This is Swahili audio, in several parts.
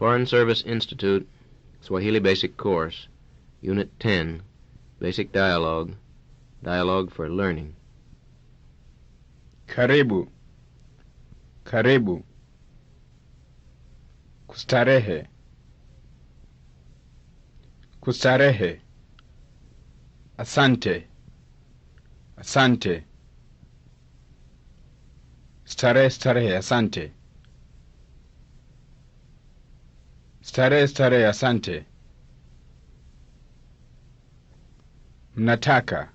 Foreign Service Institute, Swahili Basic Course, Unit 10, Basic Dialogue, Dialogue for Learning. Karibu. Karibu. Kustarehe. Kustarehe. Asante. Asante. Starehe, starehe, asante. Starehe starehe, asante. Mnataka,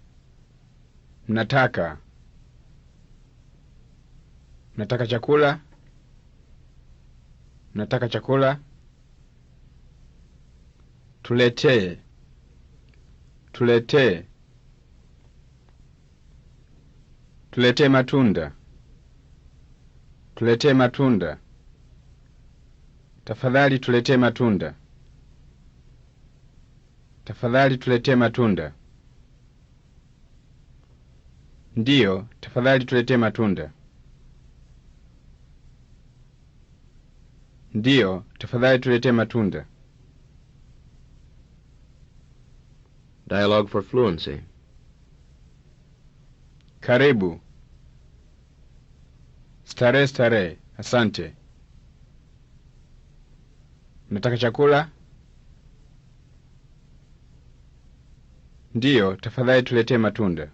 mnataka, mnataka chakula, mnataka chakula. Tuletee, tuletee, tuletee matunda, tuletee matunda. Tafadhali tuletee matunda. Tafadhali tuletee matunda. Ndiyo, tafadhali tuletee matunda. Ndiyo, tafadhali tuletee matunda. Dialogue for fluency. Karibu. Starehe starehe. Asante. Mnataka chakula? Ndiyo, tafadhali tuletee matunda.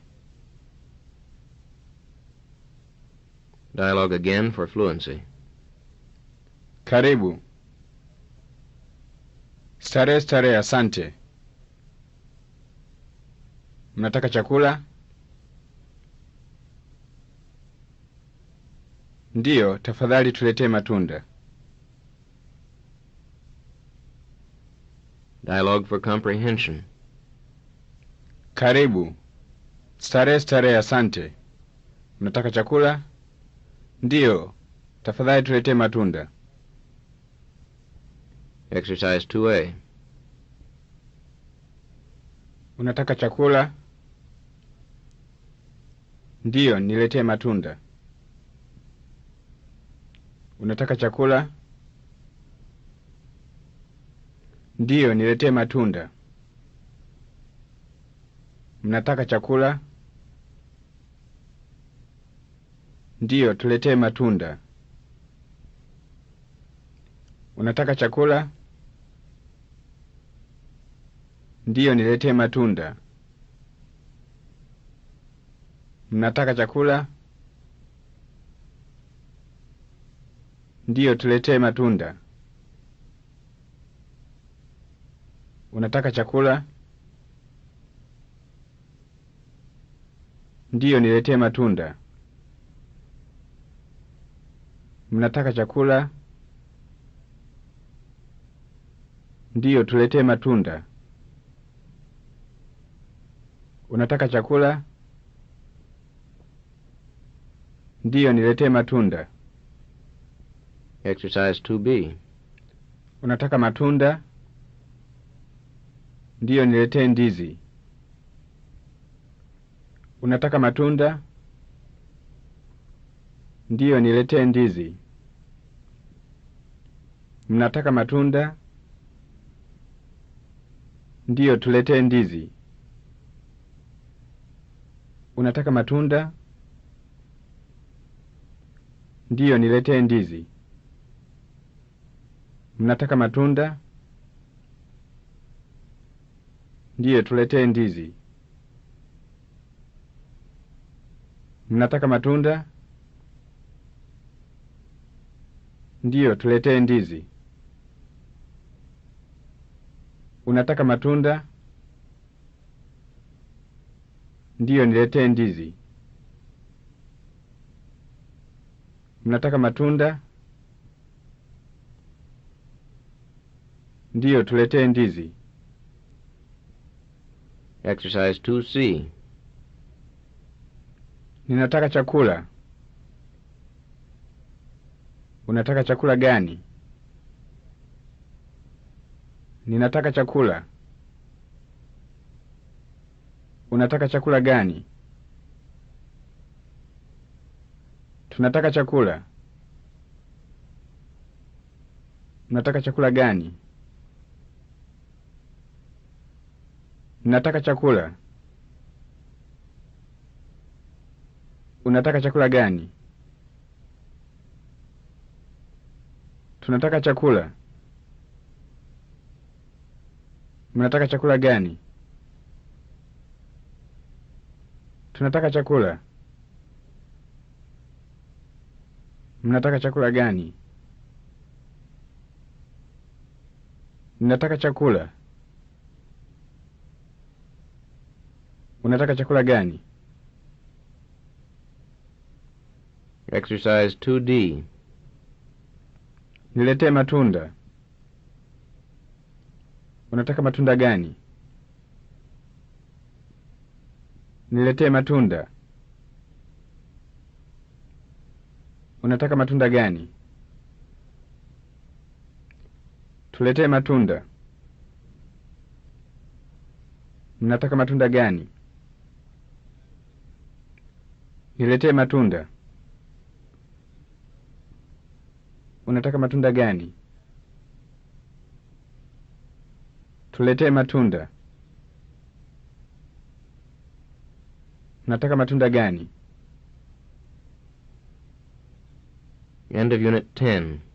Dialogue again for fluency. Karibu. Starehe starehe, asante. Mnataka chakula? Ndiyo, tafadhali tuletee matunda. Dialogue for Comprehension. Karibu. Starehe starehe, asante. Unataka chakula? Ndiyo. Tafadhali tuletee matunda. Exercise 2A. Unataka chakula? Ndiyo, niletee matunda. Unataka chakula? Ndiyo, Ndiyo, niletee matunda. Mnataka chakula? Ndiyo, tuletee matunda. Unataka chakula? Ndiyo, niletee matunda. Mnataka chakula? Ndiyo, tuletee matunda. Unataka chakula? Ndiyo, niletee matunda. Mnataka chakula? Ndiyo, tuletee matunda. Unataka chakula? Ndiyo, niletee matunda. Exercise 2B. Unataka matunda? Ndiyo, niletee ndizi. Unataka matunda? Ndiyo, niletee ndizi. Mnataka matunda? Ndiyo, tuletee ndizi. Unataka matunda? Ndiyo, niletee ndizi. Mnataka matunda? Ndiyo, tuletee ndizi. Mnataka matunda? Ndiyo, tuletee ndizi. Unataka matunda? Ndiyo, niletee ndizi. Mnataka matunda? Ndiyo, tuletee ndizi. Exercise 2C. Ninataka chakula. Unataka chakula gani? Ninataka chakula. Unataka chakula gani? Tunataka chakula. unataka chakula gani? Nataka chakula. Unataka chakula gani? Tunataka chakula. Mnataka chakula gani? Tunataka chakula. Mnataka chakula gani? mnataka chakula. Unataka chakula gani? Exercise 2D. Niletee matunda. Unataka matunda gani? Niletee matunda. Unataka matunda gani? Tuletee matunda. Mnataka matunda gani? Niletee matunda. Unataka matunda gani? Tuletee matunda. Unataka matunda gani? End of unit 10.